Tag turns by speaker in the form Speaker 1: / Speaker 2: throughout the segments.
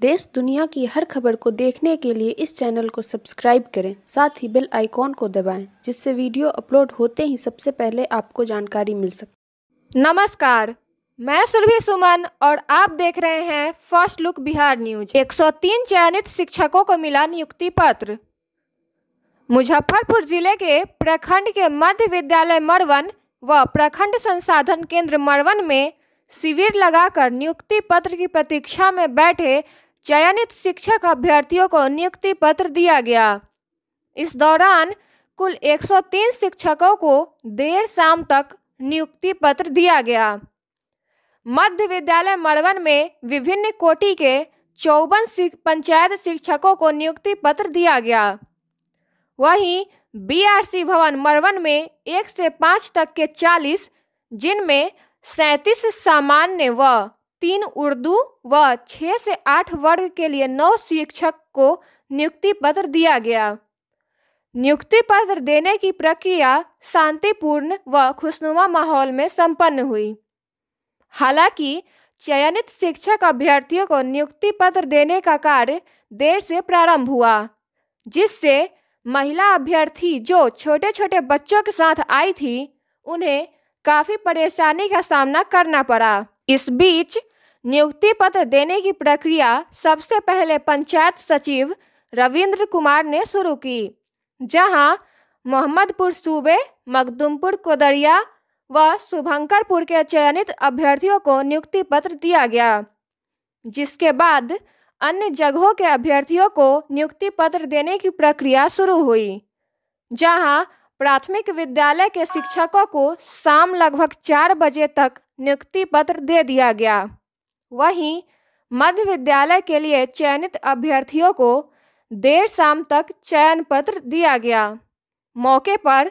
Speaker 1: देश दुनिया की हर खबर को देखने के लिए इस चैनल को सब्सक्राइब करें साथ ही बेल आइकॉन को दबाएं जिससे वीडियो अपलोड होते ही सबसे पहले आपको जानकारी मिल सके नमस्कार मैं सुरभि सुमन और आप देख रहे हैं फर्स्ट लुक बिहार न्यूज 103 चयनित शिक्षकों को मिला नियुक्ति पत्र मुजफ्फरपुर जिले के प्रखंड के मध्य विद्यालय मरवन व प्रखंड संसाधन केंद्र मरवन में शिविर लगाकर नियुक्ति पत्र की प्रतीक्षा में बैठे चयनित शिक्षक अभ्यर्थियों को नियुक्ति पत्र दिया गया इस दौरान कुल 103 शिक्षकों को देर शाम तक नियुक्ति पत्र दिया गया मध्य विद्यालय मड़वन में विभिन्न कोटि के चौवन पंचायत शिक्षकों को नियुक्ति पत्र दिया गया वहीं बीआरसी भवन मरवन में एक से पाँच तक के चालीस जिनमें सैंतीस सामान्य व तीन उर्दू व छः से आठ वर्ग के लिए नौ शिक्षक को नियुक्ति पत्र दिया गया नियुक्ति पत्र देने की प्रक्रिया शांतिपूर्ण व खुशनुमा माहौल में संपन्न हुई हालांकि चयनित शिक्षक अभ्यर्थियों को नियुक्ति पत्र देने का कार्य देर से प्रारंभ हुआ जिससे महिला अभ्यर्थी जो छोटे छोटे बच्चों के साथ आई थी उन्हें काफ़ी परेशानी का सामना करना पड़ा इस बीच नियुक्ति पत्र देने की प्रक्रिया सबसे पहले पंचायत सचिव रविंद्र कुमार ने शुरू की जहां मोहम्मदपुर सूबे मखदुमपुर कोदरिया व शुभंकरपुर के चयनित अभ्यर्थियों को नियुक्ति पत्र दिया गया जिसके बाद अन्य जगहों के अभ्यर्थियों को नियुक्ति पत्र देने की प्रक्रिया शुरू हुई जहां प्राथमिक विद्यालय के शिक्षकों को शाम लगभग चार बजे तक नियुक्ति पत्र दे दिया गया वहीं मध्य विद्यालय के लिए चयनित अभ्यर्थियों को देर शाम तक चयन पत्र दिया गया मौके पर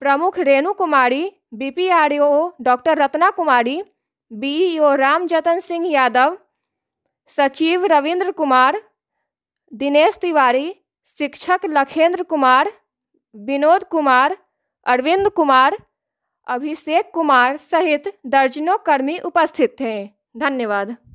Speaker 1: प्रमुख Renu Kumari BPRO doctor Ratna Kumari BEO Ram Jatan Singh Yadav सचिव रविंद्र कुमार दिनेश तिवारी शिक्षक लखेंद्र कुमार विनोद कुमार अरविंद कुमार अभिषेक कुमार सहित दर्जनों कर्मी उपस्थित थे धन्यवाद